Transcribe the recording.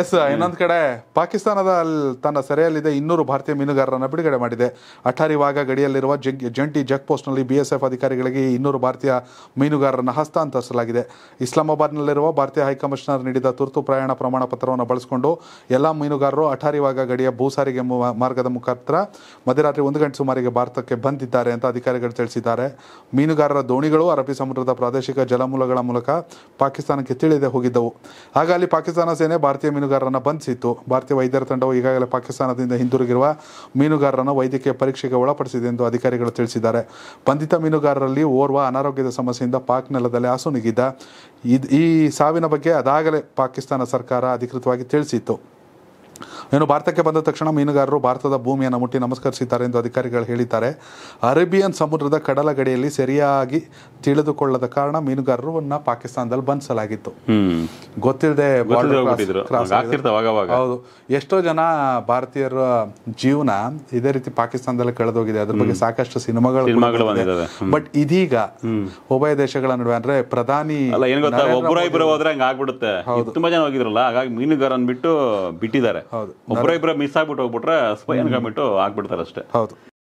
S ಇನ್ನೊಂದು ಕಡೆ ಪಾಕಿಸ್ತಾನದ ಅಲ್ಲಿ ತನ್ನ ಸೆರೆಯಲ್ಲಿದೆ ಇನ್ನೂರು ಭಾರತೀಯ ಮೀನುಗಾರರನ್ನು ಬಿಡುಗಡೆ ಮಾಡಿದೆ ಅಠಾರಿ ವಾಗ ಗಡಿಯಲ್ಲಿರುವ ಜಂಟಿ ಚೆಕ್ ಪೋಸ್ಟ್ನಲ್ಲಿ ಬಿಎಸ್ಎಫ್ ಅಧಿಕಾರಿಗಳಿಗೆ ಇನ್ನೂರು ಭಾರತೀಯ ಮೀನುಗಾರರನ್ನು ಹಸ್ತಾಂತರಿಸಲಾಗಿದೆ ಇಸ್ಲಾಮಾಬಾದ್ನಲ್ಲಿರುವ ಭಾರತೀಯ ಹೈಕಮಿಷನರ್ ನೀಡಿದ ತುರ್ತು ಪ್ರಯಾಣ ಪ್ರಮಾಣ ಪತ್ರವನ್ನು ಬಳಸಿಕೊಂಡು ಎಲ್ಲ ಮೀನುಗಾರರು ಅಠಾರಿ ವಾಗ ಗಡಿಯ ಭೂಸಾರಿಗೆ ಮಾರ್ಗದ ಮುಖಾಂತರ ಮಧ್ಯರಾತ್ರಿ ಒಂದು ಗಂಟೆ ಸುಮಾರಿಗೆ ಭಾರತಕ್ಕೆ ಬಂದಿದ್ದಾರೆ ಅಂತ ಅಧಿಕಾರಿಗಳು ತಿಳಿಸಿದ್ದಾರೆ ಮೀನುಗಾರರ ದೋಣಿಗಳು ಅರಬ್ಬಿ ಸಮುದ್ರದ ಪ್ರಾದೇಶಿಕ ಜಲಮೂಲಗಳ ಮೂಲಕ ಪಾಕಿಸ್ತಾನಕ್ಕೆ ತಿಳಿದೇ ಹೋಗಿದ್ದವು ಹಾಗಾಗಿ ಪಾಕಿಸ್ತಾನ ಸೇನೆ ಭಾರತೀಯ ಮೀನುಗಾರರನ್ನು ಬಂಧಿಸಿತ್ತು ಭಾರತೀಯ ವೈದ್ಯರ ತಂಡವು ಈಗಾಗಲೇ ಪಾಕಿಸ್ತಾನದಿಂದ ಹಿಂದಿರುಗಿರುವ ಮೀನುಗಾರರನ್ನು ವೈದ್ಯಕೀಯ ಪರೀಕ್ಷೆಗೆ ಒಳಪಡಿಸಿದೆ ಎಂದು ಅಧಿಕಾರಿಗಳು ತಿಳಿಸಿದ್ದಾರೆ ಬಂಧಿತ ಮೀನುಗಾರರಲ್ಲಿ ಓರ್ವ ಅನಾರೋಗ್ಯದ ಸಮಸ್ಯೆಯಿಂದ ಪಾಕ್ ನೆಲದಲ್ಲಿ ಅಸುನಿಗಿದ್ದ ಈ ಸಾವಿನ ಬಗ್ಗೆ ಅದಾಗಲೇ ಪಾಕಿಸ್ತಾನ ಸರ್ಕಾರ ಅಧಿಕೃತವಾಗಿ ತಿಳಿಸಿತ್ತು ಏನು ಭಾರತಕ್ಕೆ ಬಂದ ತಕ್ಷಣ ಮೀನುಗಾರರು ಭಾರತದ ಭೂಮಿಯನ್ನು ಮುಟ್ಟಿ ನಮಸ್ಕರಿಸಿದ್ದಾರೆ ಎಂದು ಅಧಿಕಾರಿಗಳು ಹೇಳಿದ್ದಾರೆ ಅರೇಬಿಯನ್ ಸಮುದ್ರದ ಕಡಲ ಗಡಿಯಲ್ಲಿ ಸರಿಯಾಗಿ ತಿಳಿದುಕೊಳ್ಳದ ಕಾರಣ ಮೀನುಗಾರರನ್ನ ಪಾಕಿಸ್ತಾನದಲ್ಲಿ ಬಂಧಿಸಲಾಗಿತ್ತು ಗೊತ್ತಿಲ್ಲದೆ ಹೌದು ಎಷ್ಟೋ ಜನ ಭಾರತೀಯರ ಜೀವನ ಇದೇ ರೀತಿ ಪಾಕಿಸ್ತಾನದಲ್ಲಿ ಕಳೆದೋಗಿದೆ ಅದ್ರ ಬಗ್ಗೆ ಸಾಕಷ್ಟು ಸಿನಿಮಾಗಳು ಬಟ್ ಇದೀಗ ಉಭಯ ದೇಶಗಳ ನಡುವೆ ಅಂದ್ರೆ ಪ್ರಧಾನಿ ಒಬ್ಬರ ಹೋದ್ರೆ ಹಂಗ ಆಗ್ಬಿಡುತ್ತೆ ತುಂಬಾ ಜನ ಹೋಗಿದ್ರಲ್ಲ ಹಾಗಾಗಿ ಮೀನುಗಾರ ಅನ್ಬಿಟ್ಟು ಬಿಟ್ಟಿದ್ದಾರೆ ಹೌದು ಒಬ್ಬರ ಇಬ್ಬರ ಮಿಸ್ ಆಗ್ಬಿಟ್ಟು ಹೋಗ್ಬಿಟ್ರೆ ಸ್ಪೈ ಅನ್ಕೊಂಬಿಟ್ಟು ಆಗ್ಬಿಡ್ತಾರೆ ಅಷ್ಟೇ ಹೌದು